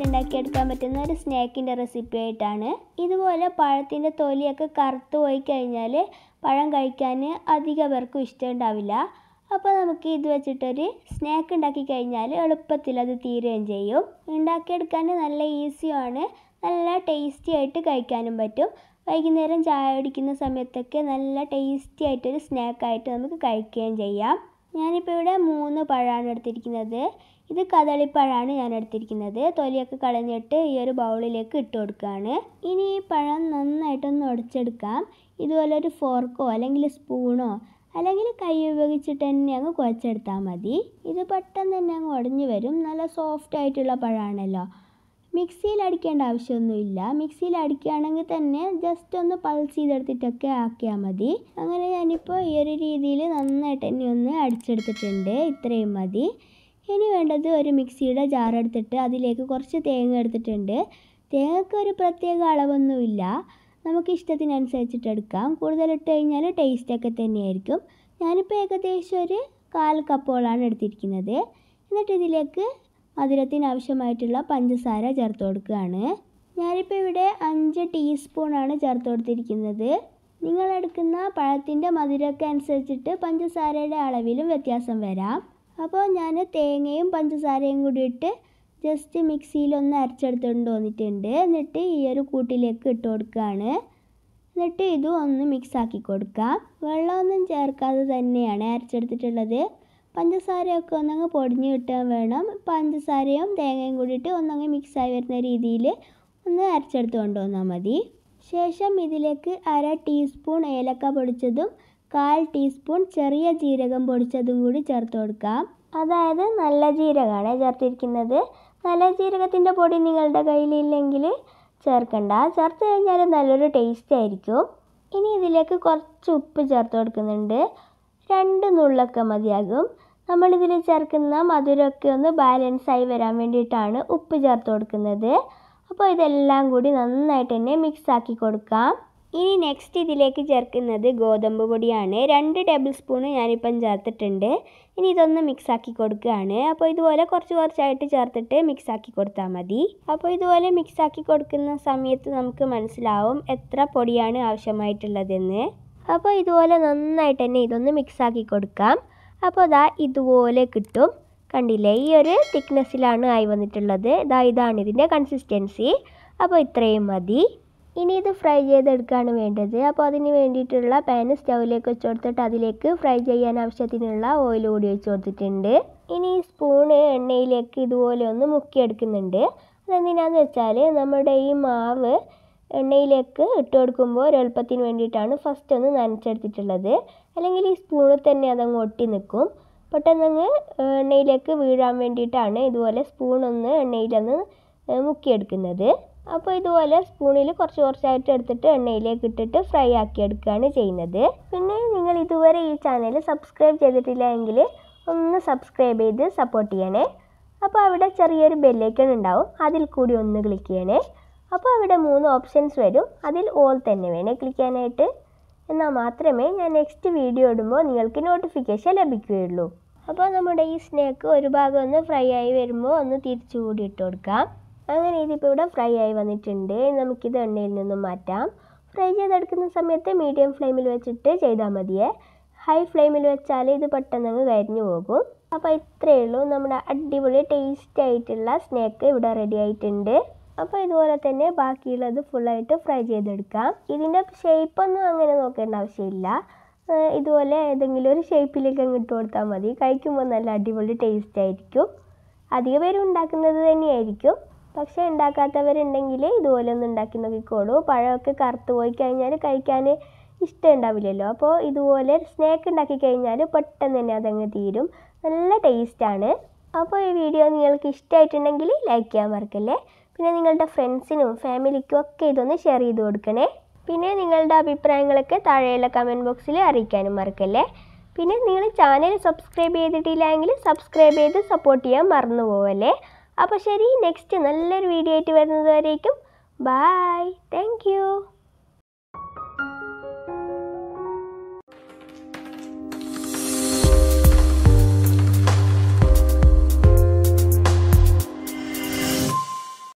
ആയിട്ട് ഉണ്ടാക്കിയെടുക്കാൻ പറ്റുന്ന ഒരു സ്നാക്കിൻ്റെ റെസിപ്പി ആയിട്ടാണ് ഇതുപോലെ പഴത്തിൻ്റെ തൊലിയൊക്കെ കറുത്ത് പോയി കഴിഞ്ഞാൽ പഴം കഴിക്കാൻ അധികം പേർക്കും ഇഷ്ടമുണ്ടാവില്ല അപ്പോൾ നമുക്ക് ഇത് വെച്ചിട്ടൊരു സ്നാക്ക് ഉണ്ടാക്കി കഴിഞ്ഞാൽ എളുപ്പത്തിൽ അത് തീരുകയും ചെയ്യും ഉണ്ടാക്കിയെടുക്കാൻ നല്ല ഈസിയാണ് നല്ല ടേസ്റ്റി ആയിട്ട് കഴിക്കാനും പറ്റും വൈകുന്നേരം ചായ കുടിക്കുന്ന സമയത്തൊക്കെ നല്ല ടേസ്റ്റി ആയിട്ടൊരു സ്നാക്കായിട്ട് നമുക്ക് കഴിക്കുകയും ചെയ്യാം ഞാനിപ്പോൾ ഇവിടെ മൂന്ന് പഴമാണ് എടുത്തിരിക്കുന്നത് ഇത് കദളിപ്പഴമാണ് ഞാൻ എടുത്തിരിക്കുന്നത് തൊലിയൊക്കെ കളഞ്ഞിട്ട് ഈ ഒരു ബൗളിലേക്ക് ഇട്ട് കൊടുക്കുകയാണ് ഇനി ഈ പഴം നന്നായിട്ടൊന്ന് ഉടച്ചെടുക്കാം ഇതുപോലെ ഒരു ഫോർക്കോ അല്ലെങ്കിൽ സ്പൂണോ അല്ലെങ്കിൽ കൈ ഉപയോഗിച്ചിട്ട് തന്നെ അങ്ങ് കുഴച്ചെടുത്താൽ മതി ഇത് പെട്ടെന്ന് തന്നെ അങ്ങ് ഉടഞ്ഞു വരും നല്ല സോഫ്റ്റ് ആയിട്ടുള്ള പഴമാണല്ലോ മിക്സിയിൽ അടിക്കേണ്ട ആവശ്യമൊന്നുമില്ല മിക്സിയിൽ അടിക്കുകയാണെങ്കിൽ തന്നെ ജസ്റ്റ് ഒന്ന് പൾസ് ചെയ്തെടുത്തിട്ടൊക്കെ ആക്കിയാൽ മതി അങ്ങനെ ഞാനിപ്പോൾ ഈ ഒരു രീതിയിൽ നന്നായിട്ട് തന്നെ ഒന്ന് അടിച്ചെടുത്തിട്ടുണ്ട് ഇത്രയും മതി ഇനി വേണ്ടത് ഒരു മിക്സിയുടെ ജാർ എടുത്തിട്ട് അതിലേക്ക് കുറച്ച് തേങ്ങ എടുത്തിട്ടുണ്ട് തേങ്ങയ്ക്ക് ഒരു പ്രത്യേക അളവൊന്നുമില്ല നമുക്ക് ഇഷ്ടത്തിനനുസരിച്ചിട്ട് എടുക്കാം കൂടുതലിട്ട് കഴിഞ്ഞാൽ ടേസ്റ്റൊക്കെ തന്നെയായിരിക്കും ഞാനിപ്പോൾ ഏകദേശം ഒരു കാൽ കപ്പോളാണ് എടുത്തിരിക്കുന്നത് എന്നിട്ട് ഇതിലേക്ക് അതിരത്തിനാവശ്യമായിട്ടുള്ള പഞ്ചസാര ചേർത്ത് കൊടുക്കുകയാണ് ഞാനിപ്പോൾ ഇവിടെ അഞ്ച് ടീസ്പൂണാണ് ചേർത്ത് കൊടുത്തിരിക്കുന്നത് നിങ്ങളെടുക്കുന്ന പഴത്തിൻ്റെ മധുരമൊക്കെ അനുസരിച്ചിട്ട് പഞ്ചസാരയുടെ അളവിലും വ്യത്യാസം വരാം അപ്പോൾ ഞാൻ തേങ്ങയും പഞ്ചസാരയും കൂടിയിട്ട് ജസ്റ്റ് മിക്സിയിലൊന്ന് അരച്ചെടുത്തുകൊണ്ട് വന്നിട്ടുണ്ട് എന്നിട്ട് ഈ ഒരു കൂട്ടിലേക്ക് ഇട്ട് കൊടുക്കുകയാണ് എന്നിട്ട് ഇതും ഒന്ന് മിക്സാക്കി കൊടുക്കാം വെള്ളമൊന്നും ചേർക്കാതെ തന്നെയാണ് അരച്ചെടുത്തിട്ടുള്ളത് പഞ്ചസാരയൊക്കെ ഒന്നങ്ങ് പൊടിഞ്ഞ് കിട്ടാൻ വേണം പഞ്ചസാരയും തേങ്ങയും കൂടിയിട്ട് ഒന്നങ്ങ് മിക്സായി വരുന്ന രീതിയിൽ ഒന്ന് അരച്ചെടുത്ത് കൊണ്ടുവന്നാൽ മതി ശേഷം ഇതിലേക്ക് അര ടീസ്പൂൺ ഏലക്ക പൊടിച്ചതും കാൽ ടീസ്പൂൺ ചെറിയ ജീരകം പൊടിച്ചതും കൂടി ചേർത്ത് കൊടുക്കാം അതായത് നല്ല ജീരകമാണ് ചേർത്തിരിക്കുന്നത് നല്ല ജീരകത്തിൻ്റെ പൊടി നിങ്ങളുടെ കയ്യിലില്ലെങ്കിൽ ചേർക്കണ്ട ചേർത്ത് കഴിഞ്ഞാൽ നല്ലൊരു ടേസ്റ്റ് ആയിരിക്കും ഇനി ഇതിലേക്ക് കുറച്ച് ഉപ്പ് ചേർത്ത് കൊടുക്കുന്നുണ്ട് രണ്ട് നുള്ളൊക്കെ മതിയാകും നമ്മളിതിൽ ചേർക്കുന്ന മധുരമൊക്കെ ഒന്ന് ബാലൻസ് ആയി വരാൻ വേണ്ടിയിട്ടാണ് ഉപ്പ് ചേർത്ത് കൊടുക്കുന്നത് അപ്പോൾ ഇതെല്ലാം കൂടി നന്നായിട്ട് തന്നെ മിക്സ് ആക്കി കൊടുക്കാം ഇനി നെക്സ്റ്റ് ഇതിലേക്ക് ചേർക്കുന്നത് ഗോതമ്പ് പൊടിയാണ് രണ്ട് ടേബിൾ സ്പൂണ് ഞാനിപ്പം ചേർത്തിട്ടുണ്ട് ഇനി ഇതൊന്ന് മിക്സ് ആക്കി കൊടുക്കുകയാണ് അപ്പോൾ ഇതുപോലെ കുറച്ച് കുറച്ചായിട്ട് ചേർത്തിട്ട് മിക്സ് ആക്കി കൊടുത്താൽ മതി അപ്പോൾ ഇതുപോലെ മിക്സ് ആക്കി കൊടുക്കുന്ന സമയത്ത് നമുക്ക് മനസ്സിലാവും എത്ര പൊടിയാണ് ആവശ്യമായിട്ടുള്ളതെന്ന് അപ്പോൾ ഇതുപോലെ നന്നായിട്ട് തന്നെ ഇതൊന്ന് മിക്സാക്കി കൊടുക്കാം അപ്പോൾ ഇതാ ഇതുപോലെ കിട്ടും കണ്ടില്ലേ ഈ ഒരു തിക്നെസ്സിലാണ് ആയി വന്നിട്ടുള്ളത് ഇതാ ഇതാണ് ഇതിൻ്റെ കൺസിസ്റ്റൻസി അപ്പോൾ ഇത്രയും മതി ഇനി ഇത് ഫ്രൈ ചെയ്തെടുക്കുകയാണ് വേണ്ടത് അപ്പോൾ അതിന് വേണ്ടിയിട്ടുള്ള പാൻ സ്റ്റൗവിലേക്ക് വെച്ച് കൊടുത്തിട്ട് അതിലേക്ക് ഫ്രൈ ചെയ്യാൻ ആവശ്യത്തിനുള്ള ഓയിൽ കൂടി വെച്ച് കൊടുത്തിട്ടുണ്ട് ഇനി സ്പൂണ് എണ്ണയിലേക്ക് ഇതുപോലെ ഒന്ന് മുക്കിയെടുക്കുന്നുണ്ട് അതെന്തിനാന്ന് വെച്ചാൽ നമ്മുടെ ഈ മാവ് എണ്ണയിലേക്ക് ഇട്ട് കൊടുക്കുമ്പോൾ ഒരു വേണ്ടിയിട്ടാണ് ഫസ്റ്റ് ഒന്ന് നനച്ചെടുത്തിട്ടുള്ളത് അല്ലെങ്കിൽ ഈ സ്പൂണിൽ തന്നെ അതങ്ങ് ഒട്ടി നിൽക്കും പെട്ടെന്നങ്ങ് എണ്ണയിലേക്ക് വീഴാൻ വേണ്ടിയിട്ടാണ് ഇതുപോലെ സ്പൂണൊന്ന് എണ്ണയിലൊന്ന് മുക്കിയെടുക്കുന്നത് അപ്പോൾ ഇതുപോലെ സ്പൂണിൽ കുറച്ച് കുറച്ചായിട്ട് എടുത്തിട്ട് എണ്ണയിലേക്ക് ഇട്ടിട്ട് ഫ്രൈ ആക്കി എടുക്കുകയാണ് ചെയ്യുന്നത് പിന്നെ നിങ്ങൾ ഇതുവരെ ഈ ചാനൽ സബ്സ്ക്രൈബ് ചെയ്തിട്ടില്ല എങ്കിൽ ഒന്ന് സബ്സ്ക്രൈബ് ചെയ്ത് സപ്പോർട്ട് ചെയ്യണേ അപ്പോൾ അവിടെ ചെറിയൊരു ബെല്ലേക്കൺ ഉണ്ടാവും അതിൽ കൂടി ഒന്ന് ക്ലിക്ക് ചെയ്യണേ അപ്പോൾ അവിടെ മൂന്ന് ഓപ്ഷൻസ് വരും അതിൽ ഓൾ തന്നെ വേണേ ക്ലിക്കാനായിട്ട് എന്നാൽ മാത്രമേ ഞാൻ നെക്സ്റ്റ് വീഡിയോ ഇടുമ്പോൾ നിങ്ങൾക്ക് നോട്ടിഫിക്കേഷൻ ലഭിക്കുകയുള്ളൂ അപ്പോൾ നമ്മുടെ ഈ സ്നേക്ക് ഒരു ഭാഗം ഒന്ന് ഫ്രൈ ആയി വരുമ്പോൾ ഒന്ന് കൂടി ഇട്ട് കൊടുക്കാം അങ്ങനെ ഇതിപ്പോൾ ഇവിടെ ഫ്രൈ ആയി വന്നിട്ടുണ്ട് നമുക്കിത് എണ്ണയിൽ നിന്നും മാറ്റാം ഫ്രൈ ചെയ്തെടുക്കുന്ന സമയത്ത് മീഡിയം ഫ്ലെയിമിൽ വെച്ചിട്ട് ചെയ്താൽ മതിയേ ഹൈ ഫ്ലെയിമിൽ വെച്ചാൽ ഇത് പെട്ടെന്ന് കരിഞ്ഞു പോകും അപ്പോൾ ഇത്രയേ ഉള്ളൂ നമ്മുടെ അടിപൊളി ടേസ്റ്റ് ആയിട്ടുള്ള സ്നേക്ക് ഇവിടെ റെഡി ആയിട്ടുണ്ട് അപ്പോൾ ഇതുപോലെ തന്നെ ബാക്കിയുള്ളത് ഫുള്ളായിട്ട് ഫ്രൈ ചെയ്തെടുക്കാം ഇതിൻ്റെ ഷേപ്പൊന്നും അങ്ങനെ നോക്കേണ്ട ആവശ്യമില്ല ഇതുപോലെ ഏതെങ്കിലും ഒരു ഷേപ്പിലേക്ക് അങ്ങ് ഇട്ട് കൊടുത്താൽ മതി കഴിക്കുമ്പോൾ നല്ല അടിപൊളി ടേസ്റ്റ് ആയിരിക്കും അധിക പേരും ഉണ്ടാക്കുന്നത് തന്നെയായിരിക്കും പക്ഷേ ഉണ്ടാക്കാത്തവരുണ്ടെങ്കിൽ ഇതുപോലെ ഒന്ന് ഉണ്ടാക്കി നോക്കിക്കോളൂ പഴമൊക്കെ കറുത്ത് പോയി കഴിഞ്ഞാൽ കഴിക്കാൻ ഇഷ്ടമുണ്ടാവില്ലല്ലോ അപ്പോൾ ഇതുപോലെ സ്നാക്ക് ഉണ്ടാക്കി കഴിഞ്ഞാൽ പെട്ടെന്ന് തന്നെ അതങ്ങ് തീരും നല്ല ടേസ്റ്റാണ് അപ്പോൾ ഈ വീഡിയോ നിങ്ങൾക്ക് ഇഷ്ടമായിട്ടുണ്ടെങ്കിൽ ലൈക്ക് ചെയ്യാൻ മറക്കല്ലേ പിന്നെ നിങ്ങളുടെ ഫ്രണ്ട്സിനും ഫാമിലിക്കും ഒക്കെ ഇതൊന്ന് ഷെയർ ചെയ്ത് കൊടുക്കണേ പിന്നെ നിങ്ങളുടെ അഭിപ്രായങ്ങളൊക്കെ താഴെയുള്ള കമൻറ്റ് ബോക്സിൽ അറിയിക്കാനും മറക്കല്ലേ പിന്നെ നിങ്ങൾ ചാനൽ സബ്സ്ക്രൈബ് ചെയ്തിട്ടില്ലെങ്കിൽ സബ്സ്ക്രൈബ് ചെയ്ത് സപ്പോർട്ട് ചെയ്യാൻ മറന്നു പോവല്ലേ അപ്പോൾ ശരി നെക്സ്റ്റ് നല്ലൊരു വീഡിയോ ആയിട്ട് വരുന്നത് വരേക്കും ബായ് താങ്ക്